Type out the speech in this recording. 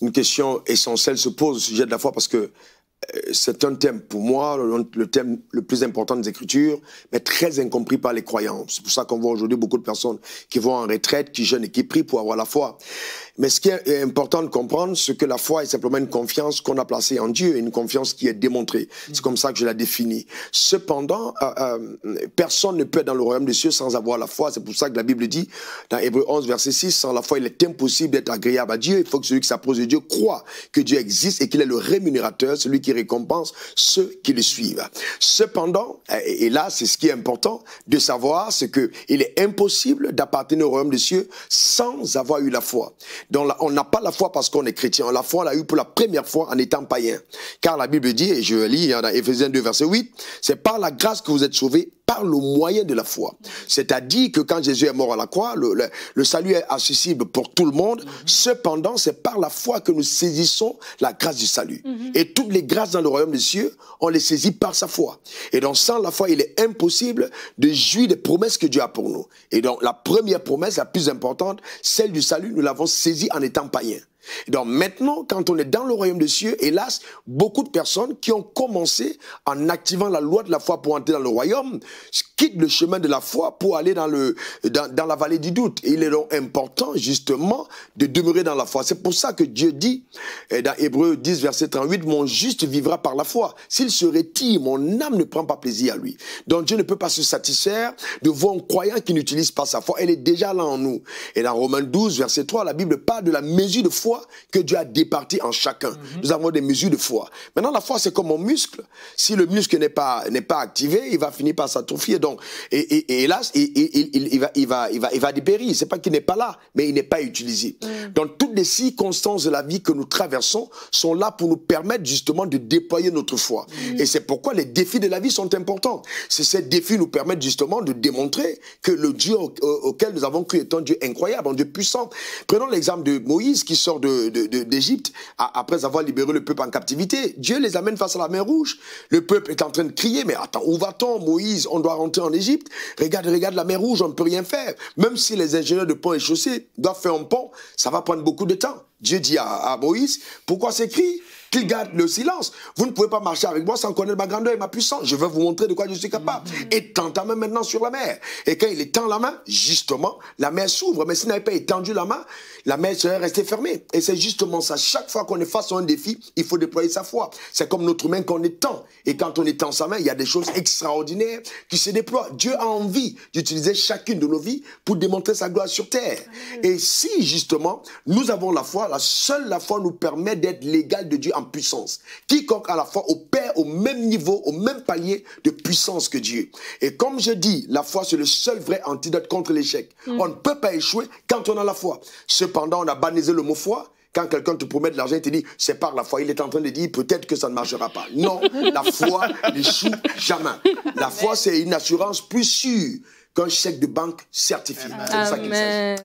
une question essentielle se pose au sujet de la foi parce que euh, c'est un thème pour moi, le, thème le plus important des Écritures, mais très incompris par les croyants. C'est pour ça qu'on voit aujourd'hui beaucoup de personnes qui vont en retraite, qui jeûnent et qui prient pour avoir la foi. Mais ce qui est important de comprendre, c'est que la foi est simplement une confiance qu'on a placée en Dieu, une confiance qui est démontrée. C'est comme ça que je la définis. Cependant, euh, euh, personne ne peut être dans le royaume des cieux sans avoir la foi. C'est pour ça que la Bible dit dans Hébreu 11, verset 6, sans la foi, il est impossible d'être agréable à Dieu. Il faut que celui qui s'approche de Dieu croit que Dieu existe et qu'il est le rémunérateur, celui qui récompense ceux qui le suivent. Cependant, et là, c'est ce qui est important de savoir, c'est que il est impossible d'appartenir au royaume des cieux sans avoir eu la foi. Donc on n'a pas la foi parce qu'on est chrétien. La foi, on l'a eu pour la première fois en étant païen. Car la Bible dit, et je lis hein, dans Ephésiens 2, verset 8, c'est par la grâce que vous êtes sauvés par le moyen de la foi. C'est-à-dire que quand Jésus est mort à la croix, le, salut est accessible pour tout le monde. Mhm. Cependant, c'est par la foi que nous saisissons la grâce du salut. Mhm. Et toutes les grâces dans le royaume des cieux, on les saisit par sa foi. Et donc, sans la foi, il est impossible de jouir des promesses que Dieu a pour nous. Et donc, la première promesse, la plus importante, celle du salut, nous l'avons saisie en étant païens. Donc maintenant, quand on est dans le royaume des cieux, hélas, beaucoup de personnes qui ont commencé en activant la loi de la foi pour entrer dans le royaume, quittent le chemin de la foi pour aller dans, le, dans, dans la vallée du doute. Et il est donc important, justement, de demeurer dans la foi. C'est pour ça que Dieu dit, eh, dans Hébreu 10, verset 38, mon juste vivra par la foi. S'il se retire, mon âme ne prend pas plaisir à lui. Donc Dieu ne peut pas se satisfaire de voir un croyant qui n'utilise pas sa foi. Elle est déjà là en nous. Et dans Romains 12, verset 3, la Bible parle de la mesure de foi que Dieu a départi en chacun. Mhm. Nous avons des mesures de foi. Maintenant, la foi, c'est comme un muscle. Si le muscle n'est pas, n'est pas activé, il va finir par s'atrophier. Donc, et, hélas, il, il, il, va, il, va, il, va, il va dépérir. C'est pas qu'il n'est pas là, mais il n'est pas utilisé. Mm. Donc, toutes les circonstances de la vie que nous traversons sont là pour nous permettre justement de déployer notre foi. Mm. Et c'est pourquoi les défis de la vie sont importants. Ces défis nous permettent justement de démontrer que le Dieu auquel nous avons cru est un Dieu incroyable, un Dieu puissant. Prenons l'exemple de Moïse qui sort de d'Égypte, après avoir libéré le peuple en captivité. Dieu les amène face à la mer rouge. Le peuple est en train de crier, mais attends, où va-t-on Moïse, on doit rentrer en Égypte. Regarde, regarde la mer rouge, on ne peut rien faire. Même si les ingénieurs de pont et chaussée doivent faire un pont, ça va prendre beaucoup de temps. Dieu dit à, Moïse, pourquoi s'écrit qu'il garde le silence Vous ne pouvez pas marcher avec moi sans connaître ma grandeur et ma puissance. Je vais vous montrer de quoi je suis capable. Et tend ta main maintenant sur la mer. Et quand il étend la main, justement, la mer s'ouvre. Mais s'il n'avait pas étendu la main, la mer serait restée fermée. Et c'est justement ça. Chaque fois qu'on est face à un défi, il faut déployer sa foi. C'est comme notre main qu'on étend. Et quand on étend sa main, il y a des choses extraordinaires qui se déploient. Dieu a envie d'utiliser chacune de nos vies pour démontrer sa gloire sur terre. Et si justement nous avons la foi, la seule la foi nous permet d'être l'égal de Dieu en puissance. Quiconque à la foi opère au même niveau, au même palier de puissance que Dieu. Et comme je dis, la foi c'est le seul vrai antidote contre l'échec. Mm. On ne peut pas échouer quand on a la foi. Cependant, on a banalisé le mot foi quand quelqu'un te promet de l'argent, il te dit c'est par la foi. Il est en train de dire peut-être que ça ne marchera pas. Non, la foi n'échoue jamais. La foi, c'est une assurance plus sûre qu'un chèque de banque certifié. C'est ça qu'il s'agit.